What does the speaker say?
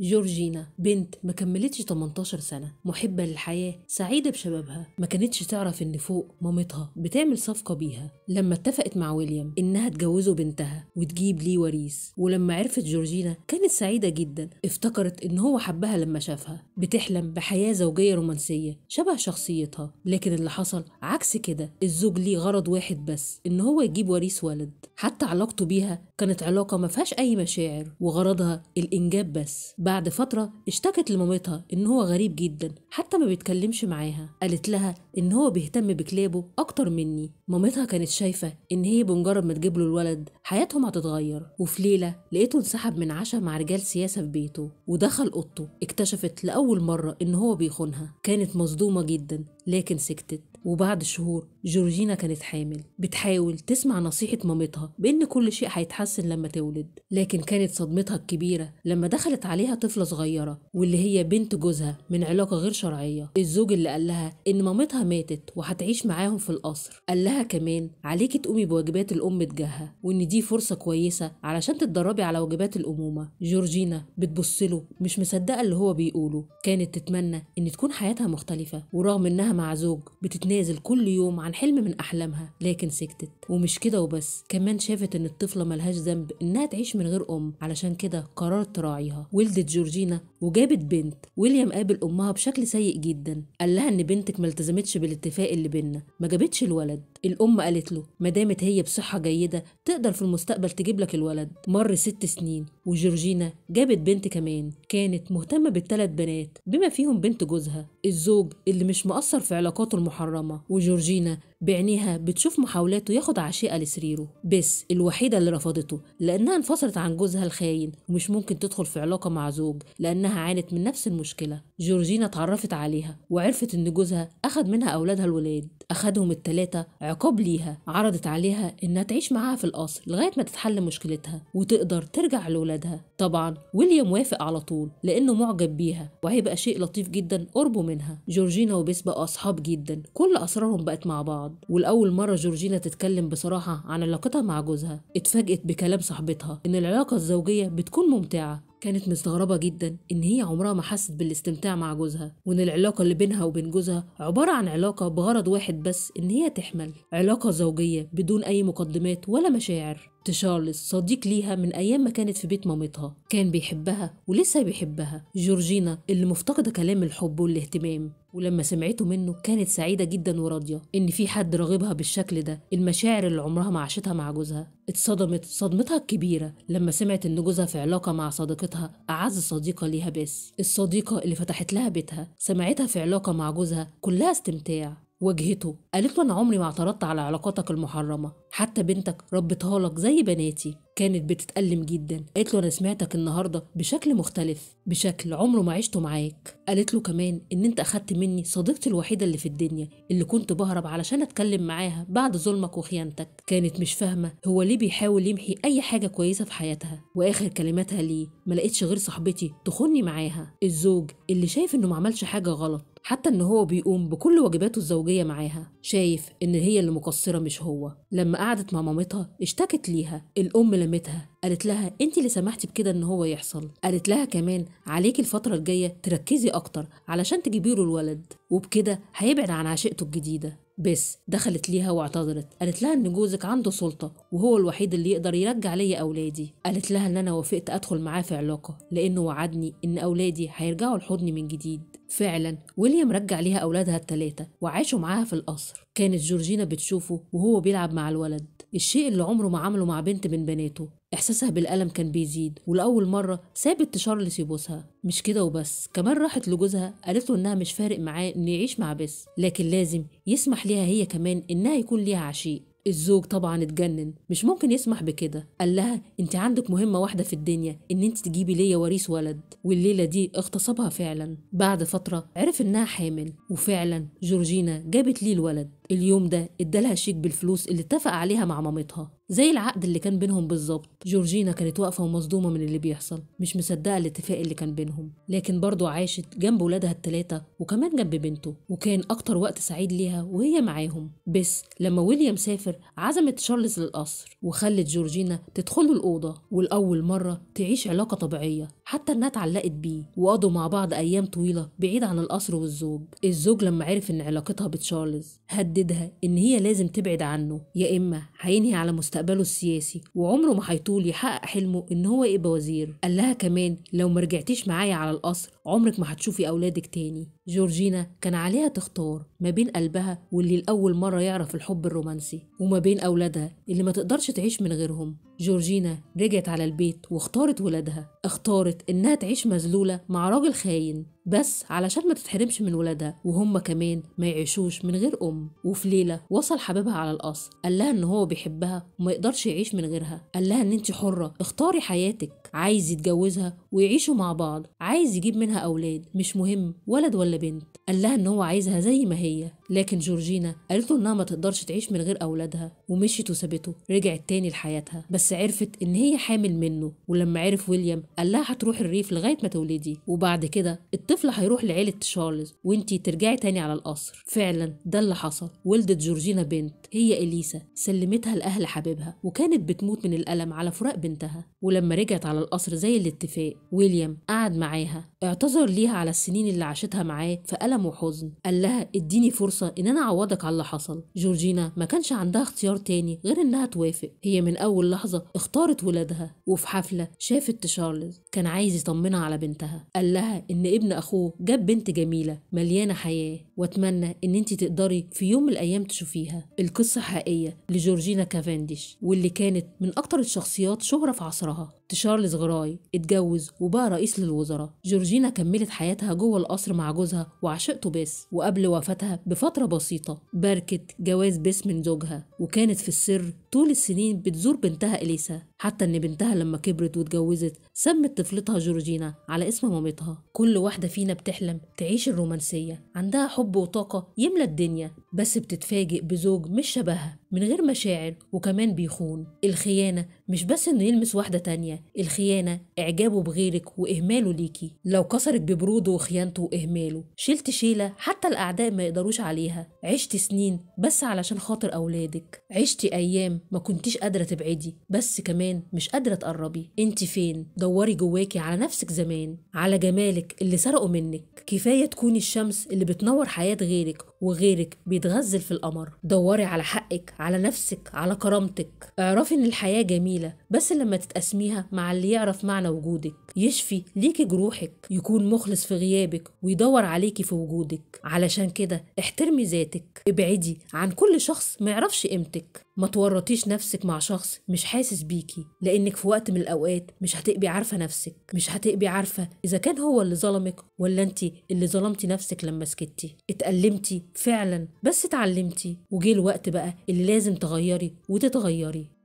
جورجينا بنت ما كملتش 18 سنة محبة للحياة سعيدة بشبابها ما كانتش تعرف ان فوق مامتها بتعمل صفقة بيها لما اتفقت مع ويليام انها تجوزه بنتها وتجيب ليه وريث ولما عرفت جورجينا كانت سعيدة جدا افتكرت ان هو حبها لما شافها بتحلم بحياة زوجية رومانسية شبه شخصيتها لكن اللي حصل عكس كده الزوج ليه غرض واحد بس ان هو يجيب وريث ولد حتى علاقته بيها كانت علاقة ما فيهاش اي مشاعر وغرضها الانجاب بس بعد فترة اشتكت لمامتها إن هو غريب جدا حتى ما بيتكلمش معاها قالت لها إن هو بيهتم بكلابه أكتر مني مامتها كانت شايفة إن هي بمجرد ما تجيب له الولد حياتهم هتتغير وفي ليلة لقيته انسحب من عشاء مع رجال سياسة في بيته ودخل أوضته اكتشفت لأول مرة إن هو بيخونها كانت مصدومة جدا لكن سكتت وبعد شهور جورجينا كانت حامل بتحاول تسمع نصيحة مامتها بإن كل شيء هيتحسن لما تولد لكن كانت صدمتها الكبيرة لما دخلت عليها طفلة صغيرة واللي هي بنت جوزها من علاقة غير شرعية الزوج اللي قال لها إن مامتها ماتت وهتعيش معاهم في القصر قال لها كمان عليكي تقومي بواجبات الأم تجاهها وإن دي فرصة كويسة علشان تتدربي على واجبات الأمومة جورجينا بتبصله مش مصدقة اللي هو بيقوله كانت تتمنى إن تكون حياتها مختلفة ورغم إنها مع زوج بتتنازل كل يوم عن حلم من أحلامها لكن سكتت ومش كده وبس كمان شافت إن الطفلة ملهاش ذنب إنها تعيش من غير أم علشان كده قررت تراعيها ولدت جورجينا وجابت بنت ويليام قابل أمها بشكل سيء جدا قال لها إن بنتك ما التزمتش بالاتفاق اللي بينا ما جابتش الولد الأم قالت له ما دامت هي بصحة جيدة تقدر في المستقبل تجيب لك الولد مر ست سنين وجورجينا جابت بنت كمان كانت مهتمة بالتلات بنات بما فيهم بنت جوزها الزوج اللي مش مقصر في علاقاته المحرمة وجورجينا بعينيها بتشوف محاولاته ياخد عشيقة لسريره بس الوحيدة اللي رفضته لأنها انفصلت عن جوزها الخاين ومش ممكن تدخل في علاقة مع زوج لأنها عانت من نفس المشكلة جورجينا اتعرفت عليها وعرفت إن جوزها أخد منها أولادها الولاد أخدهم التلاتة عقاب ليها عرضت عليها إنها تعيش معاها في القصر لغاية ما تتحل مشكلتها وتقدر ترجع لولادها طبعا ويليام وافق على طول لأنه معجب بيها وهيبقى شيء لطيف جدا قربه منها جورجينا وبيس بقوا أصحاب جدا كل أسرارهم بقت مع بعض بعض والأول مرة جورجينا تتكلم بصراحة عن علاقتها مع جوزها اتفاجئت بكلام صاحبتها إن العلاقة الزوجية بتكون ممتعة كانت مستغربة جدا إن هي عمرها ما حست بالاستمتاع مع جوزها وإن العلاقة اللي بينها وبين جوزها عبارة عن علاقة بغرض واحد بس إن هي تحمل علاقة زوجية بدون أي مقدمات ولا مشاعر تشارلز صديق ليها من أيام ما كانت في بيت مامتها كان بيحبها ولسه بيحبها جورجينا اللي مفتقدة كلام الحب والاهتمام ولما سمعته منه كانت سعيدة جدا وراضية إن في حد راغبها بالشكل ده المشاعر اللي عمرها ما عاشتها مع جوزها اتصدمت صدمتها الكبيرة لما سمعت إن جوزها في علاقة مع صديقتها أعز صديقة ليها بس الصديقة اللي فتحت لها بيتها سمعتها في علاقة مع جوزها كلها استمتاع واجهته قالت له أنا عمري ما اعترضت على علاقاتك المحرمة حتى بنتك ربتها لك زي بناتي كانت بتتألم جدا قالت له أنا سمعتك النهاردة بشكل مختلف بشكل عمره ما عشته معاك قالت له كمان إن أنت أخدت مني صديقتي الوحيدة اللي في الدنيا اللي كنت بهرب علشان أتكلم معاها بعد ظلمك وخيانتك كانت مش فاهمة هو ليه بيحاول يمحي أي حاجة كويسة في حياتها وآخر كلماتها ليه ما لقيتش غير صاحبتي تخوني معاها الزوج اللي شايف إنه ما عملش حاجة غلط حتى ان هو بيقوم بكل واجباته الزوجيه معاها شايف ان هي اللي مقصره مش هو لما قعدت مع مامتها اشتكت ليها الام لمتها قالت لها انت اللي سمحتي بكده ان هو يحصل قالت لها كمان عليكي الفتره الجايه تركزي اكتر علشان تجيبي له الولد وبكده هيبعد عن عشيقته الجديده بس دخلت ليها واعتذرت قالت لها ان جوزك عنده سلطه وهو الوحيد اللي يقدر يرجع ليا اولادي قالت لها ان انا وافقت ادخل معاه في علاقه لانه وعدني ان اولادي هيرجعوا لحضني من جديد فعلا ويليام رجع ليها اولادها الثلاثه وعاشوا معاها في القصر كانت جورجينا بتشوفه وهو بيلعب مع الولد الشيء اللي عمره ما عمله مع بنت من بناته إحساسها بالألم كان بيزيد ولأول مرة سابت تشارلس يبوسها مش كده وبس كمان راحت لجوزها قالت له إنها مش فارق معاه إنه يعيش مع بس لكن لازم يسمح ليها هي كمان إنها يكون ليها عشيق الزوج طبعا اتجنن مش ممكن يسمح بكده قال لها انت عندك مهمه واحده في الدنيا ان انت تجيبي ليا وريث ولد والليله دي اغتصبها فعلا بعد فتره عرف انها حامل وفعلا جورجينا جابت ليه الولد اليوم ده ادالها شيك بالفلوس اللي اتفق عليها مع مامتها زي العقد اللي كان بينهم بالظبط جورجينا كانت واقفة ومصدومة من اللي بيحصل مش مصدقة الاتفاق اللي كان بينهم لكن برضه عاشت جنب ولادها التلاتة وكمان جنب بنته وكان أكتر وقت سعيد ليها وهي معاهم بس لما ويليام سافر عزمت شارلز للقصر وخلت جورجينا تدخله الأوضة والأول مرة تعيش علاقة طبيعية حتى انها اتعلقت بيه وقضوا مع بعض ايام طويله بعيد عن القصر والزوج الزوج لما عرف ان علاقتها بتشارلز هددها ان هي لازم تبعد عنه يا اما هينهي على مستقبله السياسي وعمره ما هيطول يحقق حلمه ان هو يبقى وزير قال لها كمان لو ما رجعتيش معايا على القصر عمرك ما هتشوفي اولادك تاني جورجينا كان عليها تختار ما بين قلبها واللي لأول مرة يعرف الحب الرومانسي وما بين أولادها اللي ما تقدرش تعيش من غيرهم جورجينا رجعت على البيت واختارت ولادها اختارت إنها تعيش مذلولة مع راجل خاين بس علشان ما تتحرمش من ولادها وهم كمان ما يعيشوش من غير أم وفي ليلة وصل حبيبها على القصر قال لها إن هو بيحبها وما يقدرش يعيش من غيرها قال لها إن أنت حرة اختاري حياتك عايز يتجوزها ويعيشوا مع بعض عايز يجيب منها أولاد مش مهم ولد ولا بنت قال لها إن هو عايزها زي ما هي لكن جورجينا قالت له انها ما تقدرش تعيش من غير اولادها ومشيت وسابته رجعت تاني لحياتها بس عرفت ان هي حامل منه ولما عرف ويليام قال لها هتروح الريف لغايه ما تولدي وبعد كده الطفل هيروح لعيله تشارلز وانتي ترجعي تاني على القصر فعلا ده اللي حصل ولدت جورجينا بنت هي اليسا سلمتها لاهل حبيبها وكانت بتموت من الالم على فراق بنتها ولما رجعت على القصر زي الاتفاق ويليام قعد معاها اعتذر ليها على السنين اللي عاشتها معاه في الم وحزن قال لها اديني فرصه فرصة إن أنا أعوضك على اللي حصل جورجينا ما كانش عندها اختيار تاني غير إنها توافق هي من أول لحظة اختارت ولادها وفي حفلة شافت تشارلز كان عايز يطمنها على بنتها قال لها إن ابن أخوه جاب بنت جميلة مليانة حياة وأتمنى إن أنت تقدري في يوم من الأيام تشوفيها القصة حقيقية لجورجينا كافانديش واللي كانت من أكتر الشخصيات شهرة في عصرها تشارلز غراي اتجوز وبقى رئيس للوزراء جورجينا كملت حياتها جوه القصر مع جوزها وعشقته بس وقبل وفاتها بفترة بسيطة باركت جواز بس من زوجها وكانت في السر طول السنين بتزور بنتها إليسا حتى إن بنتها لما كبرت واتجوزت سمت طفلتها جورجينا على اسم مامتها كل واحدة فينا بتحلم تعيش الرومانسية عندها حب وطاقة يملى الدنيا بس بتتفاجئ بزوج مش شبهها من غير مشاعر وكمان بيخون الخيانة مش بس إنه يلمس واحدة تانية الخيانة إعجابه بغيرك وإهماله ليكي لو كسرك ببروده وخيانته وإهماله شلت شيلة حتى الأعداء ما يقدروش عليها عشت سنين بس علشان خاطر أولادك عشت أيام ما كنتيش قادره تبعدي بس كمان مش قادره تقربي انت فين دوري جواكي على نفسك زمان على جمالك اللي سرقه منك كفايه تكوني الشمس اللي بتنور حياه غيرك وغيرك بيتغزل في القمر دوري على حقك على نفسك على كرامتك اعرفي ان الحياه جميله بس لما تتقاسميها مع اللي يعرف معنى وجودك يشفي ليكي جروحك يكون مخلص في غيابك ويدور عليكي في وجودك علشان كده احترمي ذاتك ابعدي عن كل شخص ما يعرفش قيمتك ما تورطيش نفسك مع شخص مش حاسس بيكي لانك في وقت من الاوقات مش هتبقي عارفه نفسك مش هتبقي عارفه اذا كان هو اللي ظلمك ولا انت اللي ظلمتي نفسك لما سكتي اتألمتي فعلا بس اتعلمتي وجه الوقت بقى اللي لازم تغيري وتتغيري